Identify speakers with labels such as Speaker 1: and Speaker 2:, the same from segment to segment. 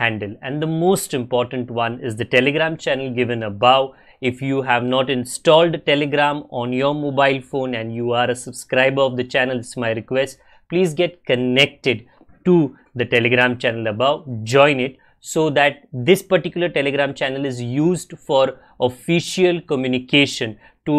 Speaker 1: handle and the most important one is the telegram channel given above if you have not installed telegram on your mobile phone and you are a subscriber of the channel it's my request please get connected to the telegram channel above join it so that this particular telegram channel is used for official communication to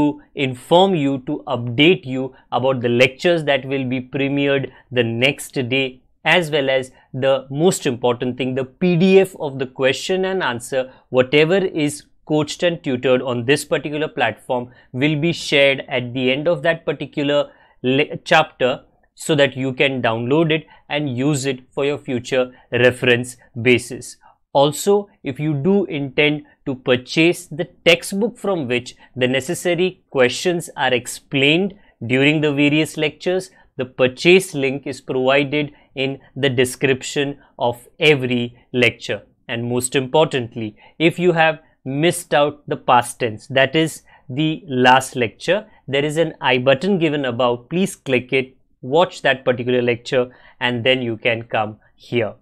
Speaker 1: inform you to update you about the lectures that will be premiered the next day as well as the most important thing, the PDF of the question and answer, whatever is coached and tutored on this particular platform will be shared at the end of that particular chapter so that you can download it and use it for your future reference basis. Also, if you do intend to purchase the textbook from which the necessary questions are explained during the various lectures, the purchase link is provided in the description of every lecture. And most importantly, if you have missed out the past tense, that is the last lecture, there is an I button given above. Please click it, watch that particular lecture, and then you can come here.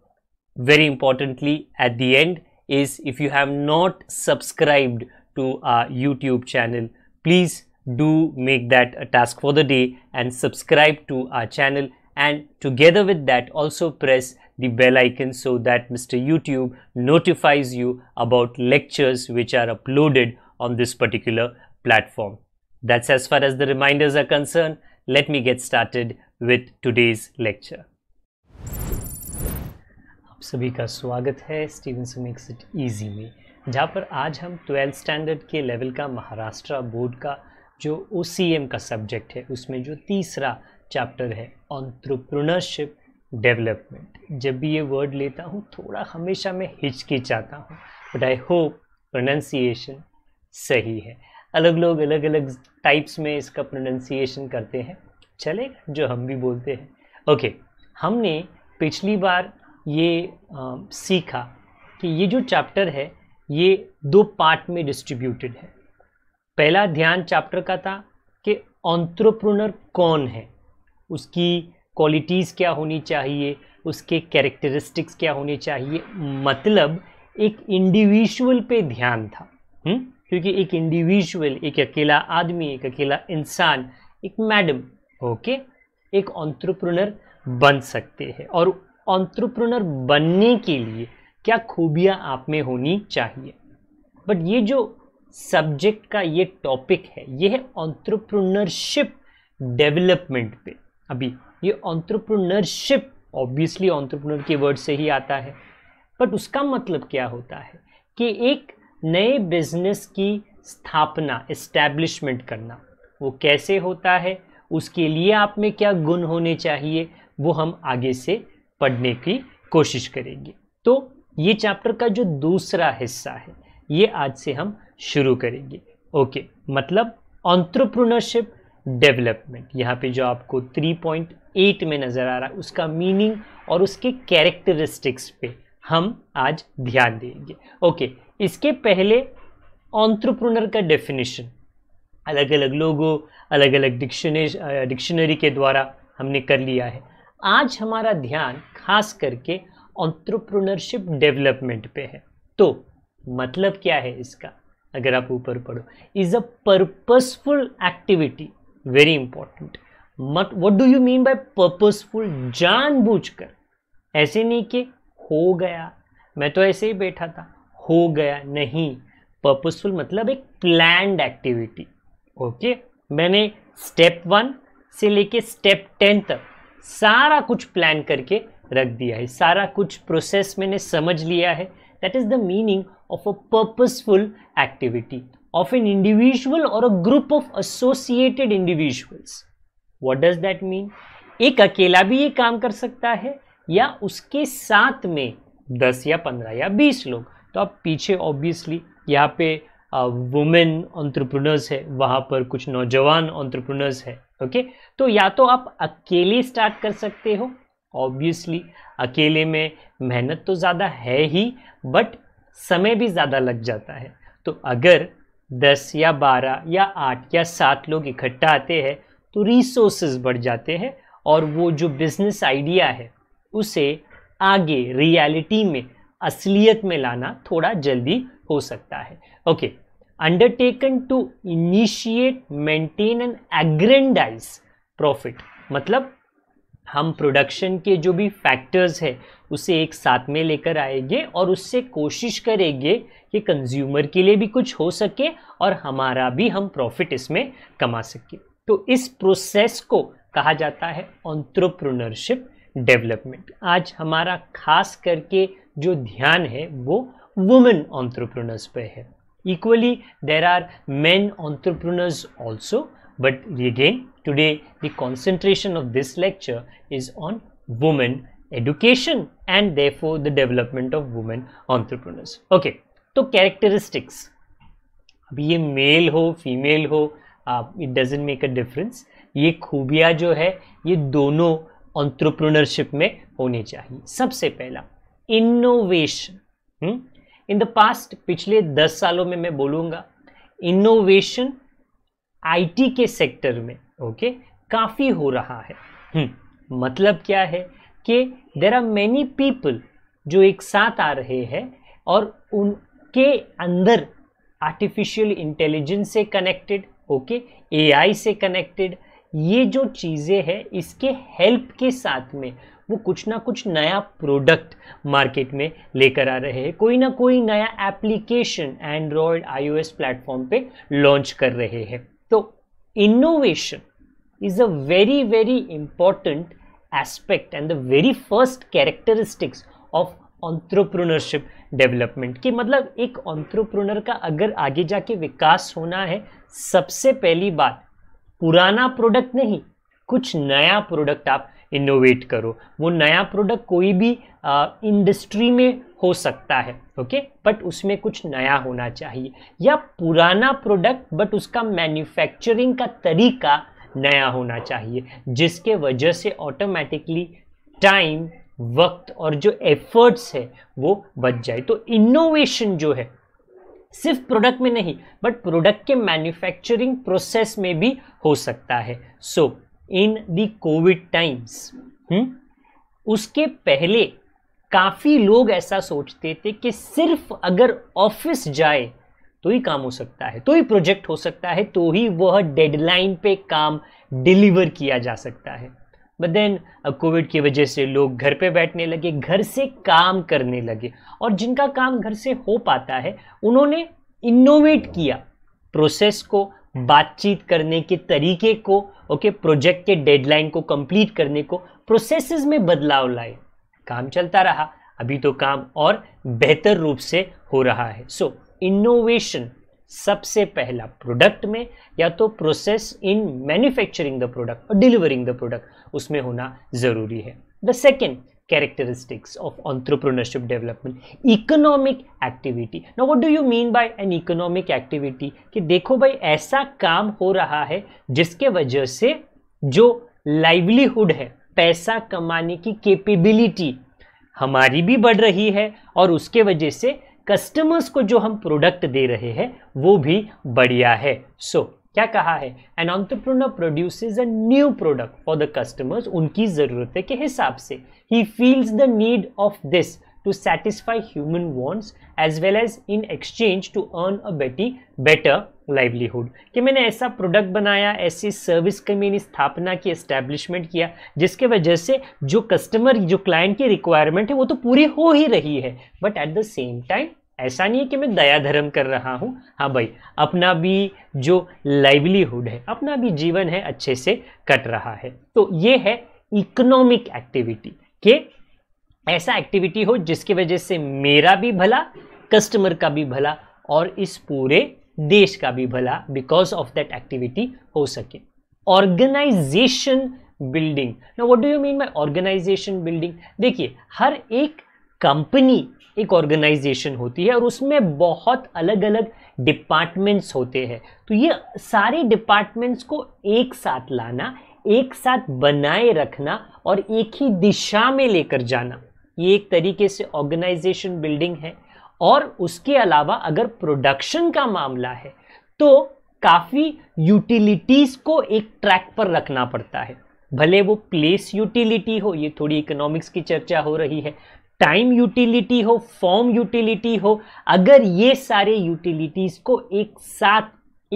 Speaker 1: Very importantly, at the end is if you have not subscribed to our YouTube channel, please do make that a task for the day and subscribe to our channel and together with that also press the bell icon so that Mr. YouTube notifies you about lectures which are uploaded on this particular platform. That's as far as the reminders are concerned. Let me get started with today's lecture. आप सभी का स्वागत है Stevenson makes it easy में जहाँ पर आज हम ट्वेल्थ स्टैंडर्ड के लेवल का महाराष्ट्र बोर्ड का जो ओ का सब्जेक्ट है उसमें जो तीसरा चैप्टर है ऑन्ट्रप्रनरशिप डेवलपमेंट जब भी ये वर्ड लेता हूँ थोड़ा हमेशा मैं हिचकिचाता हूँ बट आई होप प्रोनाशिएशन सही है अलग लोग अलग अलग टाइप्स में इसका प्रोनाउंसिएशन करते हैं चलेगा जो हम भी बोलते हैं ओके okay, हमने पिछली बार ये आ, सीखा कि ये जो चैप्टर है ये दो पार्ट में डिस्ट्रीब्यूटेड है पहला ध्यान चैप्टर का था कि ऑन्ट्रप्रनर कौन है उसकी क्वालिटीज़ क्या होनी चाहिए उसके कैरेक्टरिस्टिक्स क्या होने चाहिए मतलब एक इंडिविजुअल पे ध्यान था हुँ? हम्म? क्योंकि एक इंडिविजुअल एक अकेला आदमी एक अकेला इंसान एक मैडम ओके एक ऑन्ट्रप्रनर बन सकते हैं और ऑन्ट्रप्रनर बनने के लिए क्या खूबियाँ आप में होनी चाहिए बट ये जो सब्जेक्ट का ये टॉपिक है ये है ऑन्ट्रप्रनरशिप डेवलपमेंट पे अभी ये ऑन्ट्रप्रनरशिप ऑब्वियसली ऑन्ट्रप्रनर के वर्ड से ही आता है बट उसका मतलब क्या होता है कि एक नए बिजनेस की स्थापना इस्टेब्लिशमेंट करना वो कैसे होता है उसके लिए आप में क्या गुण होने चाहिए वो हम आगे से पढ़ने की कोशिश करेंगे तो ये चैप्टर का जो दूसरा हिस्सा है ये आज से हम शुरू करेंगे ओके मतलब ऑन्ट्रप्रनरशिप डेवलपमेंट यहाँ पे जो आपको 3.8 में नज़र आ रहा है उसका मीनिंग और उसके कैरेक्टरिस्टिक्स पे हम आज ध्यान देंगे ओके इसके पहले ऑन्ट्रप्रोनर का डेफिनेशन अलग अलग लोगों अलग अलग डिक्शनरी डिक्शनरी के द्वारा हमने कर लिया है आज हमारा ध्यान खास करके ऑन्ट्रप्रोनरशिप डेवलपमेंट पे है तो मतलब क्या है इसका अगर आप ऊपर पढ़ो is a purposeful activity very important मत what do you mean by purposeful जानबूझकर ऐसे नहीं कि हो गया मैं तो ऐसे ही बैठा था हो गया नहीं पर्पसफुल मतलब एक प्लैंड एक्टिविटी ओके मैंने स्टेप वन से लेके स्टेप टेन तक सारा कुछ प्लान करके रख दिया है सारा कुछ प्रोसेस मैंने समझ लिया है that is the meaning of a purposeful activity of an individual or a group of associated individuals. What does that mean? एक अकेला भी ये काम कर सकता है या उसके साथ में 10 या 15 या 20 लोग तो आप पीछे ऑब्वियसली यहाँ पे वुमेन ऑन्ट्रप्रनर्स है वहाँ पर कुछ नौजवान ऑन्ट्रप्रनर्स है ओके तो या तो आप अकेले स्टार्ट कर सकते हो ऑब्वियसली अकेले में मेहनत तो ज़्यादा है ही बट समय भी ज़्यादा लग जाता है तो अगर दस या बारह या आठ या सात लोग इकट्ठा आते हैं तो रिसोर्सेज बढ़ जाते हैं और वो जो बिज़नेस आइडिया है उसे आगे रियलिटी में असलियत में लाना थोड़ा जल्दी हो सकता है okay undertaken to initiate maintain and aggrandise profit मतलब हम प्रोडक्शन के जो भी फैक्टर्स है उसे एक साथ में लेकर आएंगे और उससे कोशिश करेंगे कि कंज्यूमर के लिए भी कुछ हो सके और हमारा भी हम प्रॉफिट इसमें कमा सके तो इस प्रोसेस को कहा जाता है ऑन्ट्रप्रनरशिप डेवलपमेंट आज हमारा खास करके जो ध्यान है वो वुमेन ऑन्ट्रप्रनर्स पे है equally there are men entrepreneurs also but again today the concentration of this lecture is on women education and therefore the development of women entrepreneurs okay so characteristics be a male ho female ho हो it doesn't make a difference ये खूबियाँ जो है ये दोनों ऑन्ट्रप्रनरशिप में होनी चाहिए सबसे पहला इनोवेशन इन द पास्ट पिछले 10 सालों में मैं बोलूँगा इनोवेशन आईटी के सेक्टर में ओके काफ़ी हो रहा है हम्म, मतलब क्या है कि देर आर मैनी पीपल जो एक साथ आ रहे हैं और उनके अंदर आर्टिफिशियल इंटेलिजेंस से कनेक्टेड ओके एआई से कनेक्टेड ये जो चीज़ें हैं इसके हेल्प के साथ में वो कुछ ना कुछ नया प्रोडक्ट मार्केट में लेकर आ रहे हैं कोई ना कोई नया एप्लीकेशन एंड्रॉयड आईओएस प्लेटफॉर्म पे लॉन्च कर रहे हैं innovation is a very, very important aspect and the very first characteristics of entrepreneurship development कि मतलब एक ऑन्ट्रप्रनर का अगर आगे जाके विकास होना है सबसे पहली बात पुराना प्रोडक्ट नहीं कुछ नया प्रोडक्ट आप इनोवेट करो वो नया प्रोडक्ट कोई भी इंडस्ट्री में हो सकता है ओके बट उसमें कुछ नया होना चाहिए या पुराना प्रोडक्ट बट उसका मैन्युफैक्चरिंग का तरीका नया होना चाहिए जिसके वजह से ऑटोमेटिकली टाइम वक्त और जो एफर्ट्स है वो बच जाए तो इनोवेशन जो है सिर्फ प्रोडक्ट में नहीं बट प्रोडक्ट के मैन्युफैक्चरिंग प्रोसेस में भी हो सकता है so so, in the Covid times उसके पहले काफ़ी लोग ऐसा सोचते थे कि सिर्फ अगर ऑफिस जाए तो ही काम हो सकता है तो ही प्रोजेक्ट हो सकता है तो ही वह डेडलाइन पे काम डिलीवर किया जा सकता है बट देन कोविड की वजह से लोग घर पे बैठने लगे घर से काम करने लगे और जिनका काम घर से हो पाता है उन्होंने इनोवेट किया प्रोसेस को बातचीत करने के तरीके को ओके प्रोजेक्ट के डेडलाइन को कंप्लीट करने को प्रोसेसेस में बदलाव लाए काम चलता रहा अभी तो काम और बेहतर रूप से हो रहा है सो इनोवेशन सबसे पहला प्रोडक्ट में या तो process in manufacturing the product और डिलीवरिंग द प्रोडक्ट उसमें होना ज़रूरी है the second characteristics of entrepreneurship development economic activity now what do you mean by an economic activity ki dekho bhai aisa kaam ho raha hai jiske wajah se jo livelihood hai paisa kamane ki capability hamari bhi badh rahi hai aur uske wajah se customers ko jo hum product de rahe hai wo bhi badhiya hai so, क्या कहा है an entrepreneur produces a new product for the customers उनकी ज़रूरतें के हिसाब से ही feels the need of this to satisfy human wants as well as in exchange to earn a बेटी बेटर लाइवलीहुड कि मैंने ऐसा प्रोडक्ट बनाया ऐसी सर्विस की मैंने स्थापना की एस्टेब्लिशमेंट किया जिसके वजह से जो कस्टमर जो क्लाइंट की रिक्वायरमेंट है वो तो पूरी हो ही रही है but at the same time ऐसा नहीं है कि मैं दया धर्म कर रहा हूँ हाँ भाई अपना भी जो लाइवलीहुड है अपना भी जीवन है अच्छे से कट रहा है तो ये है इकोनॉमिक एक्टिविटी के ऐसा एक्टिविटी हो जिसकी वजह से मेरा भी भला कस्टमर का भी भला और इस पूरे देश का भी भला बिकॉज ऑफ दैट एक्टिविटी हो सके ऑर्गेनाइजेशन बिल्डिंग ना what do you mean by organisation building देखिए हर एक कंपनी एक ऑर्गेनाइजेशन होती है और उसमें बहुत अलग अलग डिपार्टमेंट्स होते हैं तो ये सारे डिपार्टमेंट्स को एक साथ लाना एक साथ बनाए रखना और एक ही दिशा में लेकर जाना ये एक तरीके से ऑर्गेनाइजेशन बिल्डिंग है और उसके अलावा अगर प्रोडक्शन का मामला है तो काफ़ी यूटिलिटीज़ को एक ट्रैक पर रखना पड़ता है भले वो प्लेस यूटिलिटी हो ये थोड़ी इकोनॉमिक्स की चर्चा हो रही है टाइम यूटिलिटी हो फॉर्म यूटिलिटी हो अगर ये सारे यूटिलिटीज को एक साथ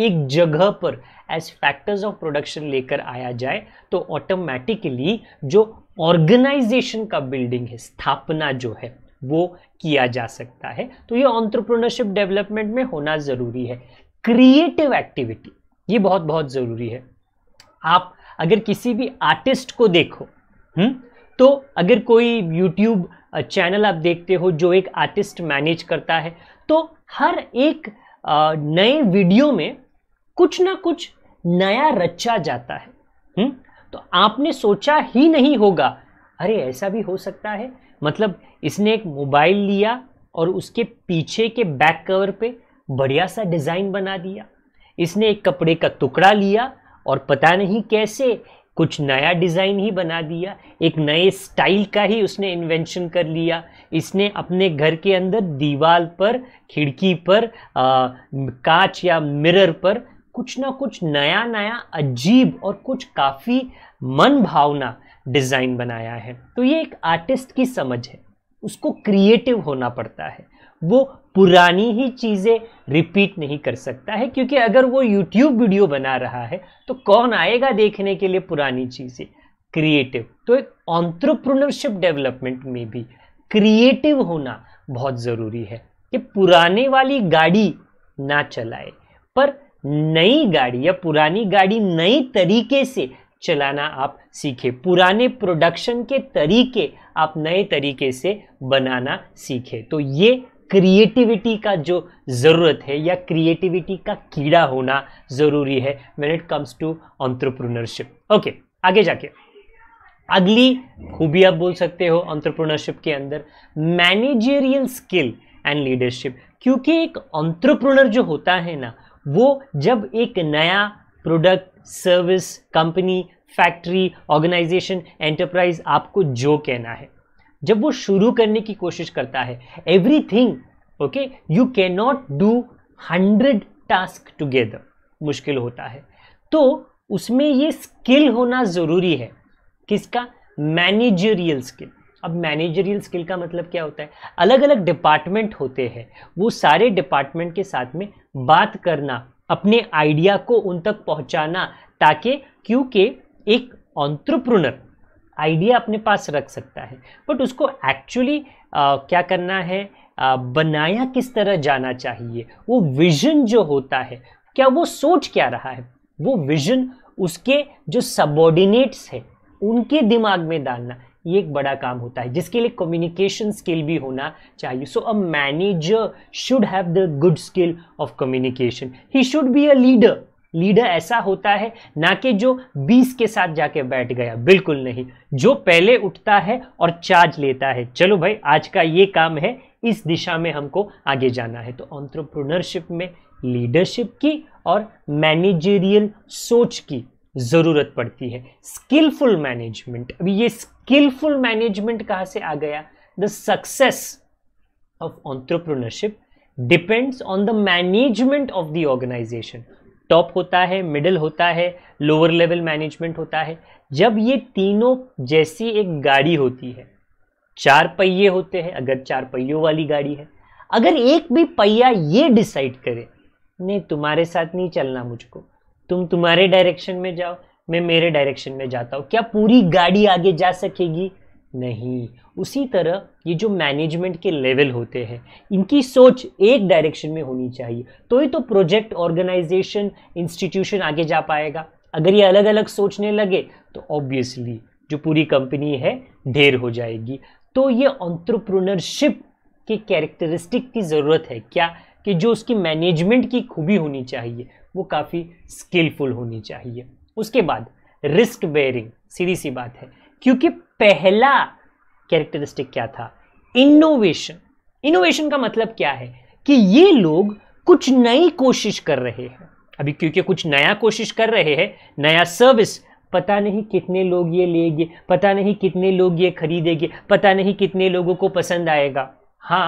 Speaker 1: एक जगह पर एज फैक्टर्स ऑफ प्रोडक्शन लेकर आया जाए तो ऑटोमेटिकली जो ऑर्गेनाइजेशन का बिल्डिंग है स्थापना जो है वो किया जा सकता है तो ये ऑन्टरप्रोनरशिप डेवलपमेंट में होना ज़रूरी है क्रिएटिव एक्टिविटी ये बहुत बहुत ज़रूरी है आप अगर किसी भी आर्टिस्ट को देखो हुँ? हम्म, तो अगर कोई यूट्यूब चैनल आप देखते हो जो एक आर्टिस्ट मैनेज करता है तो हर एक नए वीडियो में कुछ ना कुछ नया रचा जाता है हुँ? तो आपने सोचा ही नहीं होगा अरे ऐसा भी हो सकता है मतलब इसने एक मोबाइल लिया और उसके पीछे के बैक कवर पे बढ़िया सा डिज़ाइन बना दिया इसने एक कपड़े का टुकड़ा लिया और पता नहीं कैसे कुछ नया डिज़ाइन ही बना दिया एक नए स्टाइल का ही उसने इन्वेंशन कर लिया इसने अपने घर के अंदर दीवार पर खिड़की पर कांच या मिरर पर कुछ ना कुछ नया नया अजीब और कुछ काफ़ी मन भावना डिज़ाइन बनाया है तो ये एक आर्टिस्ट की समझ है उसको क्रिएटिव होना पड़ता है वो पुरानी ही चीज़ें रिपीट नहीं कर सकता है क्योंकि अगर वो यूट्यूब वीडियो बना रहा है तो कौन आएगा देखने के लिए पुरानी चीज़ें क्रिएटिव तो एक ऑन्ट्रप्रनरशिप डेवलपमेंट में भी क्रिएटिव होना बहुत ज़रूरी है कि पुराने वाली गाड़ी ना चलाए पर नई गाड़ी या पुरानी गाड़ी नई तरीके से चलाना आप सीखे पुराने प्रोडक्शन के तरीके आप नए तरीके से बनाना सीखे तो ये क्रिएटिविटी का जो ज़रूरत है या क्रिएटिविटी का कीड़ा होना ज़रूरी है when it comes to entrepreneurship okay आगे जाके अगली खूबी आप बोल सकते हो ऑन्ट्रप्रनरशिप के अंदर मैनेजेरियल स्किल एंड लीडरशिप क्योंकि एक ऑन्ट्रप्रनर जो होता है ना वो जब एक नया product service company factory organisation enterprise आपको जो कहना है जब वो शुरू करने की कोशिश करता है everything okay you can not do hundred task together मुश्किल होता है तो उसमें ये स्किल होना ज़रूरी है किसका मैनेजरियल स्किल अब मैनेजरियल स्किल का मतलब क्या होता है अलग अलग डिपार्टमेंट होते हैं वो सारे डिपार्टमेंट के साथ में बात करना अपने आइडिया को उन तक पहुंचाना ताकि क्योंकि एक ऑन्ट्रप्रनर आइडिया अपने पास रख सकता है बट उसको एक्चुअली क्या करना है आ, बनाया किस तरह जाना चाहिए वो विजन जो होता है क्या वो सोच क्या रहा है वो विजन उसके जो सबॉर्डिनेट्स है उनके दिमाग में डालना ये एक बड़ा काम होता है जिसके लिए कम्युनिकेशन स्किल भी होना चाहिए so a manager should have the good skill of communication ही should be a leader leader ऐसा होता है ना कि जो 20 के साथ जाके बैठ गया बिल्कुल नहीं जो पहले उठता है और चार्ज लेता है चलो भाई आज का ये काम है इस दिशा में हमको आगे जाना है तो ऑन्ट्रप्रनरशिप में लीडरशिप की और मैनेजेरियल सोच की ज़रूरत पड़ती है स्किलफुल मैनेजमेंट अभी ये स्किलफुल मैनेजमेंट कहाँ से आ गया the success of entrepreneurship depends on the management of the organisation top होता है मिडिल होता है लोअर लेवल मैनेजमेंट होता है जब ये तीनों जैसी एक गाड़ी होती है चार पहिए होते हैं अगर चार पहियों वाली गाड़ी है अगर एक भी पहिया ये डिसाइड करे नहीं तुम्हारे साथ नहीं चलना मुझको तुम तुम्हारे डायरेक्शन में जाओ मैं मेरे डायरेक्शन में जाता हूँ क्या पूरी गाड़ी आगे जा सकेगी नहीं उसी तरह ये जो मैनेजमेंट के लेवल होते हैं इनकी सोच एक डायरेक्शन में होनी चाहिए तो ही तो प्रोजेक्ट ऑर्गेनाइजेशन इंस्टीट्यूशन आगे जा पाएगा अगर ये अलग अलग सोचने लगे तो ऑब्वियसली जो पूरी कंपनी है ढेर हो जाएगी तो ये ऑन्ट्रप्रोनरशिप के कैरेक्टरिस्टिक की ज़रूरत है क्या कि जो उसकी मैनेजमेंट की खूबी होनी चाहिए वो काफ़ी स्किलफुल होनी चाहिए उसके बाद रिस्क बेयरिंग सीधी सी बात है क्योंकि पहला कैरेक्टरिस्टिक क्या था इनोवेशन इनोवेशन का मतलब क्या है कि ये लोग कुछ नई कोशिश कर रहे हैं अभी क्योंकि कुछ नया कोशिश कर रहे हैं नया सर्विस पता नहीं कितने लोग ये लेंगे पता नहीं कितने लोग ये खरीदेंगे पता नहीं कितने लोगों को पसंद आएगा हाँ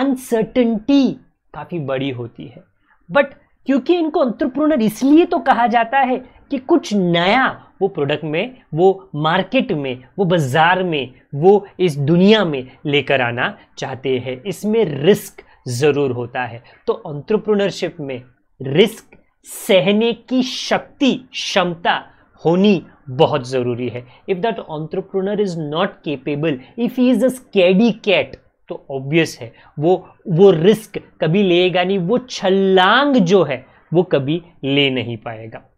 Speaker 1: अनसर्टनटी काफ़ी बड़ी होती है बट क्योंकि इनको अंतरप्रोनर इसलिए तो कहा जाता है कि कुछ नया वो प्रोडक्ट में वो मार्केट में वो बाज़ार में वो इस दुनिया में लेकर आना चाहते हैं इसमें रिस्क ज़रूर होता है तो ऑन्ट्रप्रनरशिप में रिस्क सहने की शक्ति क्षमता होनी बहुत ज़रूरी है if that entrepreneur is not capable if he is a scaredy cat तो ऑब्वियस है वो वो रिस्क कभी लेगा नहीं वो छलांग जो है वो कभी ले नहीं पाएगा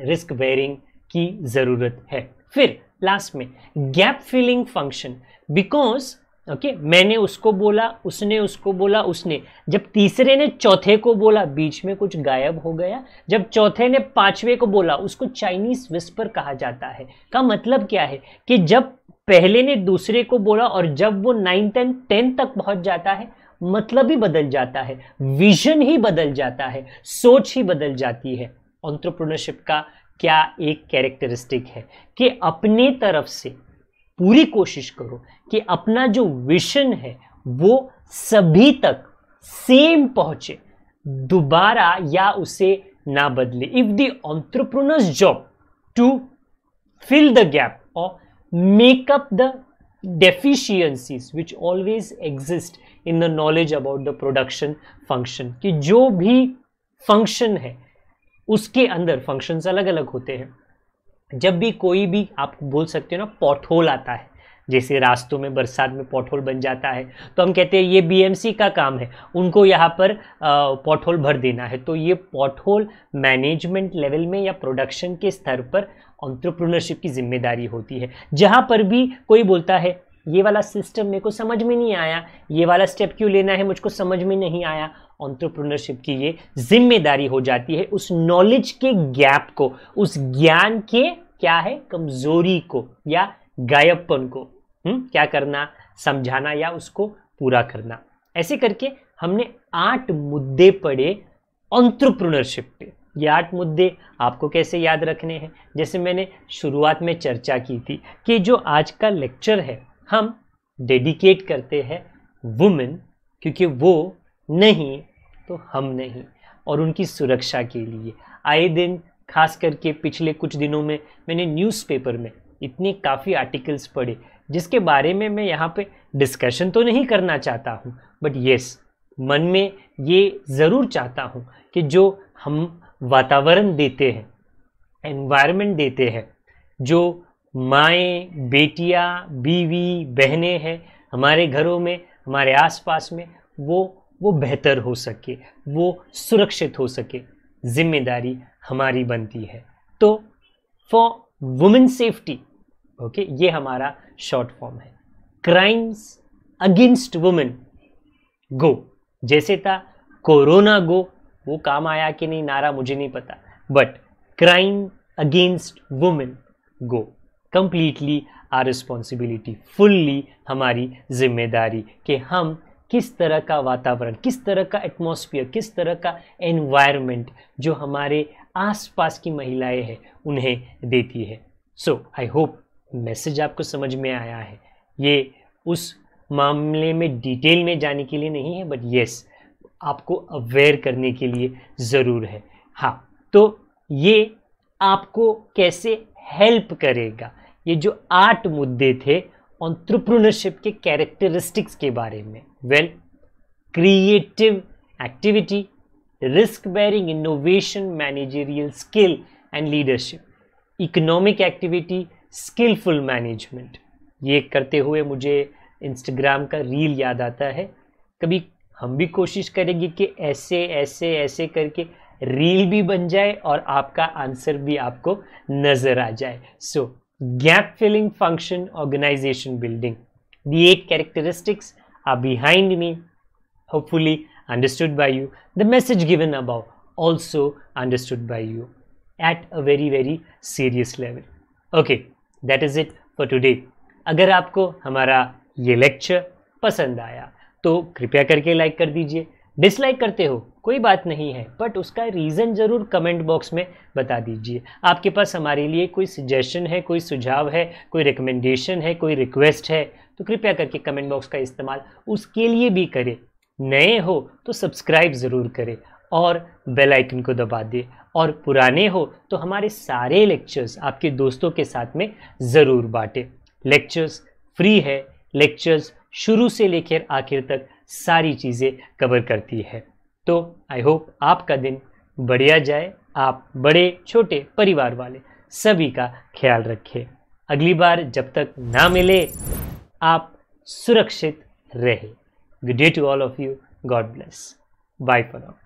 Speaker 1: रिस्क बेरिंग की ज़रूरत है फिर लास्ट में gap filling function because okay मैंने उसको बोला उसने उसको बोला उसने जब तीसरे ने चौथे को बोला बीच में कुछ गायब हो गया जब चौथे ने पांचवे को बोला उसको चाइनीज विस्पर कहा जाता है का मतलब क्या है कि जब पहले ने दूसरे को बोला और जब वो नाइन्थ एंड टेंथ तक पहुंच जाता है मतलब ही बदल जाता है विजन ही बदल जाता है सोच ही बदल जाती है ऑन्ट्रप्रोनरशिप का क्या एक कैरेक्टरिस्टिक है कि अपने तरफ से पूरी कोशिश करो कि अपना जो विशन है वो सभी तक सेम पहुंचे दोबारा या उसे ना बदले if the entrepreneur's job to fill the gap और make up the deficiencies which always exist in the knowledge about the production function कि जो भी फंक्शन है उसके अंदर फंक्शंस अलग अलग होते हैं जब भी कोई भी आप बोल सकते हो ना पॉटहोल आता है जैसे रास्तों में बरसात में पॉटहोल बन जाता है तो हम कहते हैं ये बीएमसी का काम है उनको यहाँ पर पॉटहोल भर देना है तो ये पॉटहोल मैनेजमेंट लेवल में या प्रोडक्शन के स्तर पर ऑन्ट्रप्रनरशिप की जिम्मेदारी होती है जहाँ पर भी कोई बोलता है ये वाला सिस्टम मेरे को समझ में नहीं आया ये वाला स्टेप क्यों लेना है मुझको समझ में नहीं आया ऑन्टरप्रिनरशिप की ये जिम्मेदारी हो जाती है उस नॉलेज के गैप को उस ज्ञान के क्या है कमजोरी को या गायबपन को हुँ? हम्म, क्या करना समझाना या उसको पूरा करना ऐसे करके हमने आठ मुद्दे पढ़े ऑन्टरप्रिनरशिप पे ये आठ मुद्दे आपको कैसे याद रखने हैं जैसे मैंने शुरुआत में चर्चा की थी कि जो आज का लेक्चर है हम डेडिकेट करते हैं वुमेन क्योंकि वो नहीं तो हम नहीं और उनकी सुरक्षा के लिए आए दिन खास करके पिछले कुछ दिनों में मैंने न्यूज़पेपर में इतने काफ़ी आर्टिकल्स पढ़े जिसके बारे में मैं यहाँ पे डिस्कशन तो नहीं करना चाहता हूँ बट येस मन में ये ज़रूर चाहता हूँ कि जो हम वातावरण देते हैं एनवायरनमेंट देते हैं जो माएँ बेटियाँ बीवी बहनें हैं हमारे घरों में हमारे आसपास में वो वो बेहतर हो सके वो सुरक्षित हो सके जिम्मेदारी हमारी बनती है तो फॉर वुमेन सेफ्टी ओके ये हमारा शॉर्ट फॉर्म है क्राइम्स अगेंस्ट वुमेन गो जैसे था कोरोना गो वो काम आया कि नहीं नारा मुझे नहीं पता but crime against women go completely our responsibility fully हमारी जिम्मेदारी कि हम किस तरह का वातावरण किस तरह का एटमोसफियर किस तरह का एनवायरमेंट जो हमारे आसपास की महिलाएं हैं उन्हें देती है सो आई होप मैसेज आपको समझ में आया है ये उस मामले में डिटेल में जाने के लिए नहीं है बट येस आपको अवेयर करने के लिए ज़रूर है हाँ तो ये आपको कैसे हेल्प करेगा ये जो आठ मुद्दे थे ऑन्ट्रप्रनरशिप के कैरेक्टरिस्टिक्स के बारे में well creative activity risk bearing innovation managerial skill and leadership economic activity skilful management ये करते हुए मुझे इंस्टाग्राम का रील याद आता है कभी हम भी कोशिश करेंगे कि ऐसे ऐसे ऐसे करके रील भी बन जाए और आपका आंसर भी आपको नज़र आ जाए सो so, gap filling function organization building the eight characteristics are behind me hopefully understood by you the message given above also understood by you at a very very serious level okay that is it for today अगर आपको हमारा ये lecture पसंद आया तो कृपया करके like कर दीजिए डिसलाइक करते हो कोई बात नहीं है बट उसका रीज़न ज़रूर कमेंट बॉक्स में बता दीजिए आपके पास हमारे लिए कोई सजेशन है कोई सुझाव है कोई रिकमेंडेशन है कोई रिक्वेस्ट है तो कृपया करके कमेंट बॉक्स का इस्तेमाल उसके लिए भी करें नए हो तो सब्सक्राइब ज़रूर करें और बेल आइकन को दबा दें और पुराने हो तो हमारे सारे लेक्चर्स आपके दोस्तों के साथ में ज़रूर बांटें लेक्चर्स फ्री है लेक्चर्स शुरू से लेकर आखिर तक सारी चीज़ें कवर करती है तो आई होप आपका दिन बढ़िया जाए आप बड़े छोटे परिवार वाले सभी का ख्याल रखें अगली बार जब तक ना मिले आप सुरक्षित रहे good day to all of you God bless bye for now